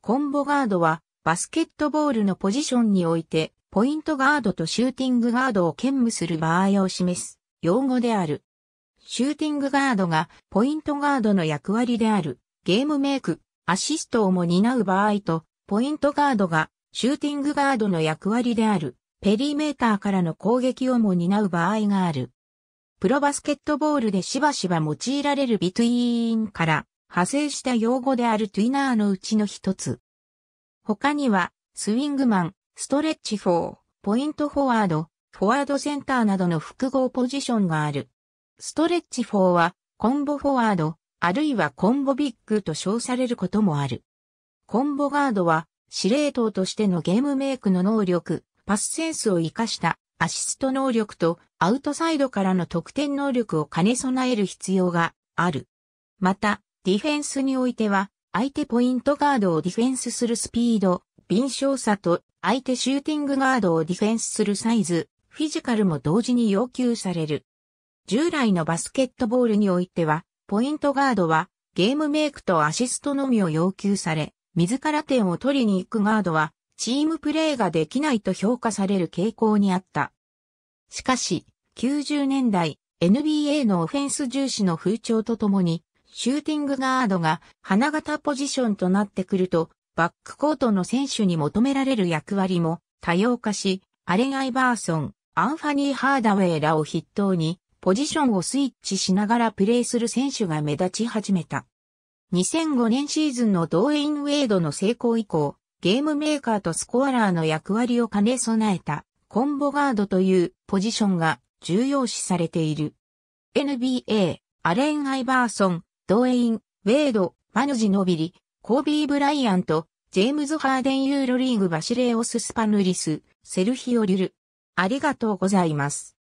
コンボガードは、バスケットボールのポジションにおいて、ポイントガードとシューティングガードを兼務する場合を示す用語である。シューティングガードがポイントガードの役割であるゲームメイク、アシストをも担う場合と、ポイントガードがシューティングガードの役割であるペリメーターからの攻撃をも担う場合がある。プロバスケットボールでしばしば用いられるビトゥイーンから派生した用語であるトゥイナーのうちの一つ。他には、スウィングマン、ストレッチフォー、ポイントフォワード、フォワードセンターなどの複合ポジションがある。ストレッチフォーは、コンボフォワード、あるいはコンボビッグと称されることもある。コンボガードは、司令塔としてのゲームメイクの能力、パスセンスを活かしたアシスト能力とアウトサイドからの得点能力を兼ね備える必要がある。また、ディフェンスにおいては、相手ポイントガードをディフェンスするスピード、敏捷さと、相手シューティングガードをディフェンスするサイズ、フィジカルも同時に要求される。従来のバスケットボールにおいては、ポイントガードは、ゲームメイクとアシストのみを要求され、自ら点を取りに行くガードは、チームプレーができないと評価される傾向にあった。しかし、90年代、NBA のオフェンス重視の風潮とともに、シューティングガードが花形ポジションとなってくると、バックコートの選手に求められる役割も多様化し、アレン・アイバーソン、アンファニー・ハーダウェイらを筆頭に、ポジションをスイッチしながらプレーする選手が目立ち始めた。2005年シーズンのドーイン・ウェイドの成功以降、ゲームメーカーとスコアラーの役割を兼ね備えたコンボガードというポジションが重要視されている。NBA、アレン・アイバーソン、ドウェイン、ウェイド、マヌジ・ノビリ、コービー・ブライアント、ジェームズ・ハーデン・ユーロリーグ・バシレオス・スパヌリス、セルヒオ・リュル。ありがとうございます。